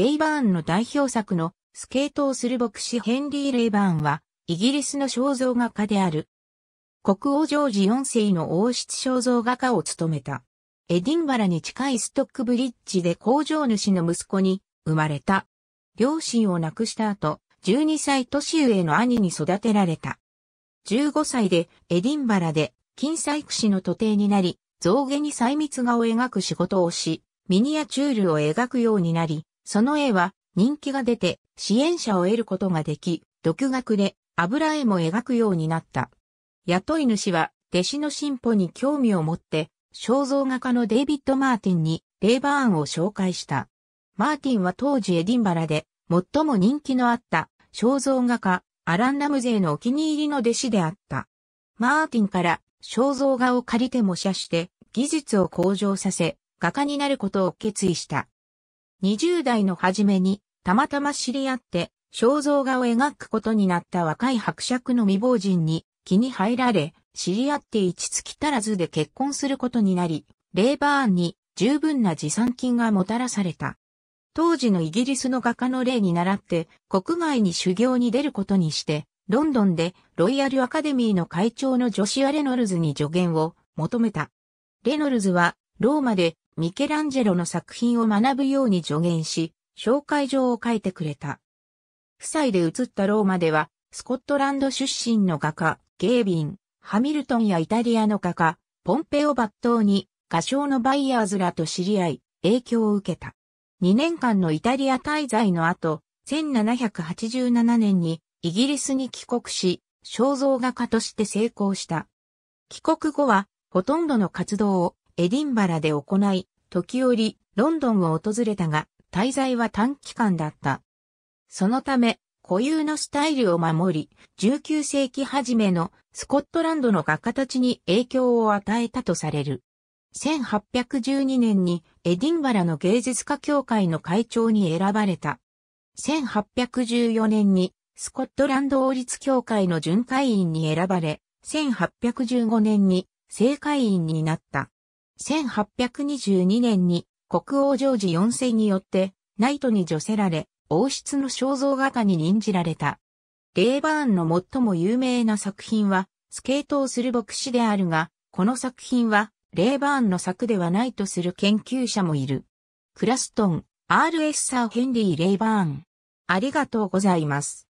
レイバーンの代表作のスケートをする牧師ヘンリー・レイバーンは、イギリスの肖像画家である。国王ジョージ4世の王室肖像画家を務めた。エディンバラに近いストックブリッジで工場主の息子に生まれた。両親を亡くした後、12歳年上の兄に育てられた。15歳でエディンバラで金細工師の徒弟になり、象牙に細密画を描く仕事をし、ミニアチュールを描くようになり、その絵は人気が出て支援者を得ることができ、独学で油絵も描くようになった。雇い主は弟子の進歩に興味を持って、肖像画家のデイビッド・マーティンにレイバーンを紹介した。マーティンは当時エディンバラで最も人気のあった肖像画家アラン・ラムゼーのお気に入りの弟子であった。マーティンから肖像画を借りて模写して技術を向上させ画家になることを決意した。20代の初めに、たまたま知り合って、肖像画を描くことになった若い伯爵の未亡人に気に入られ、知り合って一月足らずで結婚することになり、レイバーンに十分な持参金がもたらされた。当時のイギリスの画家の例に倣って国外に修行に出ることにして、ロンドンでロイヤルアカデミーの会長のジョシア・レノルズに助言を求めた。レノルズはローマでミケランジェロの作品を学ぶように助言し、紹介状を書いてくれた。夫妻で移ったローマでは、スコットランド出身の画家、ゲービン、ハミルトンやイタリアの画家、ポンペオ抜刀に、画商のバイヤーズらと知り合い、影響を受けた。2年間のイタリア滞在の後、1787年にイギリスに帰国し、肖像画家として成功した。帰国後は、ほとんどの活動をエディンバラで行い、時折、ロンドンを訪れたが、滞在は短期間だった。そのため、固有のスタイルを守り、19世紀初めのスコットランドの画家たちに影響を与えたとされる。1812年にエディンバラの芸術家協会の会長に選ばれた。1814年にスコットランド王立協会の巡回員に選ばれ、1815年に正会員になった。1822年に国王ジョージ4世によってナイトに除せられ、王室の肖像画家に任じられた。レイバーンの最も有名な作品は、スケートをする牧師であるが、この作品は、レイバーンの作ではないとする研究者もいる。クラストン、R.S. サー・ヘンリー・レイバーン。ありがとうございます。